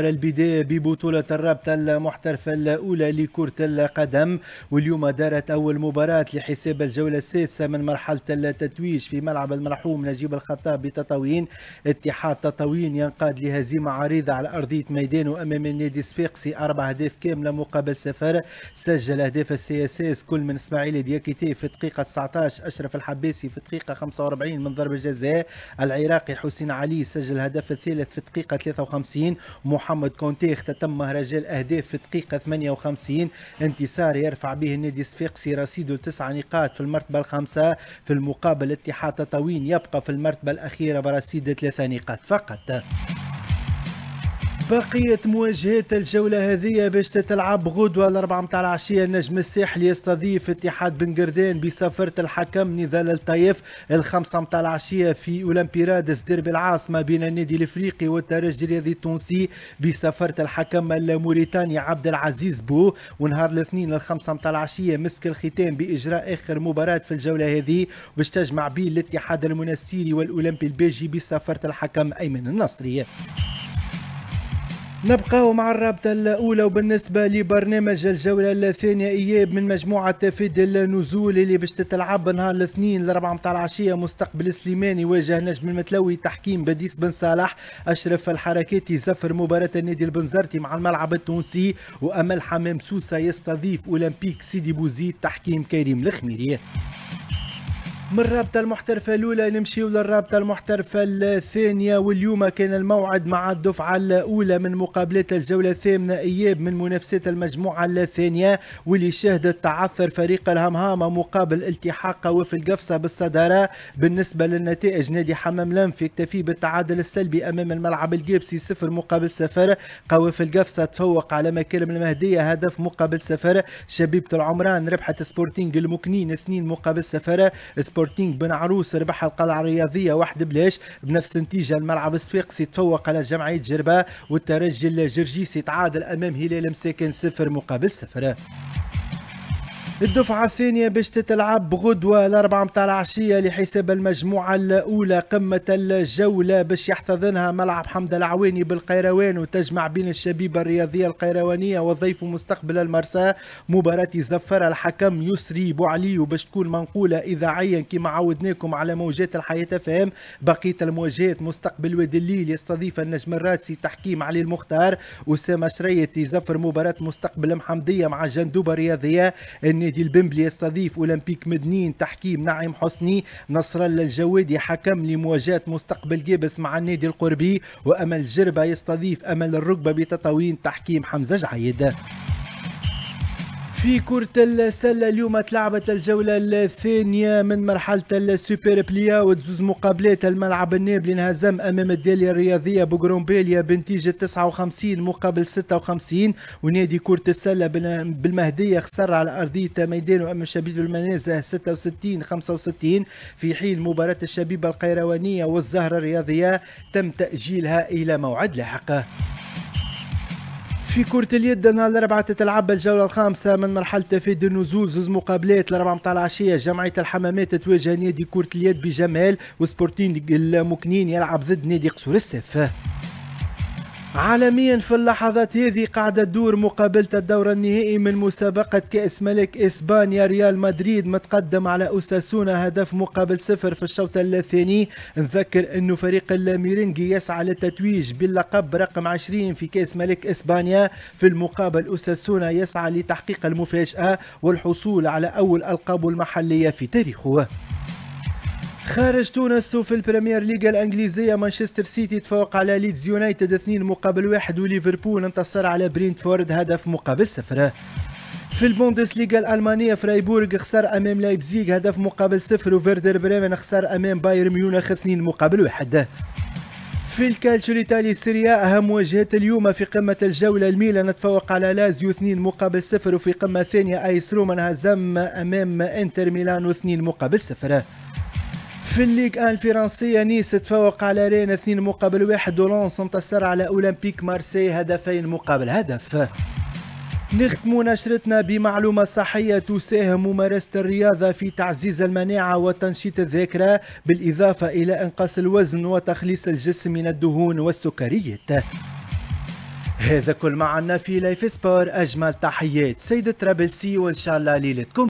البداية ببطولة الرابطة المحترفة الأولى لكرة القدم واليوم دارت أول مباراة لحساب الجولة السادسة من مرحلة التتويج في ملعب المرحوم نجيب الخطاب بتطاوين اتحاد تطاوين ينقاد لهزيمة عريضة على أرضية ميدانه أمام النادي السبيقسي أربع أهداف كاملة مقابل صفر سجل أهداف السي اس اس كل من إسماعيل دياكيتي في دقيقة 19 أشرف الحباسي في دقيقة 45 من ضربة جزاء العراقي حسين علي سجل الهدف الثالث في دقيقة 53 محمد كونتي اختتم مهرجان الاهداف في الدقيقه 58 انتصار يرفع به النادي الصفاقسي رصيده تسع نقاط في المرتبه الخامسه في المقابل اتحاد تطاوين يبقى في المرتبه الاخيره برصيد ثلاثه نقاط فقط بقيت مواجهات الجولة هذه باش تتلعب غدوة الأربعة متاع العشية النجم الساحلي يستضيف اتحاد بن قردان بسفرة الحكم نضال الطيف الخمسة متاع العشية في أولمبيرادس ديربي العاصمة بين النادي الإفريقي والترجي الرياضي التونسي بسفرة الحكم الموريتاني عبد العزيز بو ونهار الاثنين الخمسة متاع العشية مسك الختام بإجراء آخر مباراة في الجولة هذه باش تجمع بين الاتحاد المنستيري والأولمبي الباجي بسفرة الحكم أيمن النصري. نبقاو مع الرابطة الأولى وبالنسبة لبرنامج الجولة الثانية إياب من مجموعة تفيد النزول اللي باش تتلعب نهار الاثنين الأربعة متاع العشية مستقبل سليماني يواجه نجم المتلوي تحكيم بديس بن صالح أشرف الحركاتي زفر مباراة النادي البنزرتي مع الملعب التونسي وأمل حمام سوسة يستضيف أولمبيك سيدي بوزيد تحكيم كريم الخميري من الرابطه المحترفه الاولى نمشيو للرابطه المحترفه الثانيه واليوم كان الموعد مع الدفعه الاولى من مقابلات الجوله الثامنه اياب من منافسات المجموعه الثانيه واللي شهدت تعثر فريق الهمهامه مقابل التحاق وفي القفصه بالصداره بالنسبه للنتائج نادي حمام لنف يكتفي بالتعادل السلبي امام الملعب الجيبسي صفر مقابل صفر قوافي القفصه تفوق على مكالم المهديه هدف مقابل صفر شبيبه العمران ربحت سبورتينج المكنين اثنين مقابل صفر سبورتينغ بن عروس ربح القلعة الرياضية واحد بلاش بنفس النتيجة الملعب السويقسي تفوق على جمعية جربة والترجي الجرجيسي تعادل أمام هلال مساكن صفر مقابل صفر الدفعة الثانية باش تتلعب غدوة الأربعة متاع العشية لحساب المجموعة الأولى قمة الجولة باش يحتضنها ملعب حمد العواني بالقيروان وتجمع بين الشبيبة الرياضية القيروانية والضيف مستقبل المرسى مباراة زفر الحكم يسري بوعلي وباش تكون منقولة إذاعيا كما عودناكم على موجات الحياة فهم بقية المواجهات مستقبل وادي الليل يستضيف النجم الرادسي تحكيم علي المختار أسامة شريتي يزفر مباراة مستقبل محمدية مع جندوبة رياضية نادي البنبلي يستضيف أولمبيك مدنين تحكيم نعيم حسني نصر الله الجوادي حكم لمواجهة مستقبل جيبس مع النادي القربي وأمل جربة يستضيف أمل الركبة بتطاوين تحكيم حمزة جعيد في كرة السلة اليوم تلعبت الجولة الثانية من مرحلة السوبر بليا وتزوز مقابلات الملعب النابلي انهزم أمام الدالية الرياضية بوغرومبيليا بنتيجة 59 مقابل 56 ونادي كرة السلة بالمهدية خسر على أرضية ميدانه أمام شبيب المنازة 66 65 في حين مباراة الشبيبة القيروانية والزهرة الرياضية تم تأجيلها إلى موعد لاحق. في كرة اليد نهار الأربعة تتلعب الجولة الخامسة من مرحلة تفيد النزول زوز مقابلات الأربعة متاع العشية جمعية الحمامات تواجه نادي كرة اليد بجمال وسبورتين المكنين يلعب ضد نادي قصور السيف عالميا في اللحظات هذه قاعدة تدور مقابلة الدور النهائي من مسابقة كأس ملك إسبانيا ريال مدريد متقدم على أساسونا هدف مقابل صفر في الشوط الثاني نذكر أنه فريق اللاميرينجي يسعى للتتويج باللقب رقم 20 في كأس ملك إسبانيا في المقابل أساسونا يسعى لتحقيق المفاجأة والحصول على أول ألقابه المحلية في تاريخه خارج تونس وفي البريمير ليغا الانجليزيه مانشستر سيتي تفوق على ليدز يونايتد اثنين مقابل واحد وليفربول انتصر على برينتفورد هدف مقابل صفر في البوندس ليغا الألمانية فرايبورغ خسر أمام لايبزيغ هدف مقابل صفر وفيردر بريمن خسر أمام بايرن ميونخ اثنين مقابل واحد في الكالتشو الإيطالي سيريا أهم مواجهات اليوم في قمة الجولة الميلان تفوق على لازيو اثنين مقابل صفر وفي قمة ثانية أيس رومان هزم أمام إنتر ميلانو اثنين مقابل صفر في الليغ ان الفرنسية نيس تفوق على رين اثنين مقابل واحد ولونس انتصر على اولمبيك مارسي هدفين مقابل هدف نختم نشرتنا بمعلومة صحية تساهم ممارسة الرياضة في تعزيز المناعة وتنشيط الذاكرة بالإضافة إلى إنقاص الوزن وتخليص الجسم من الدهون والسكريات هذا كل معنا في لايف سبور أجمل تحيات سيدة ترابلسي وإن شاء الله ليلتكم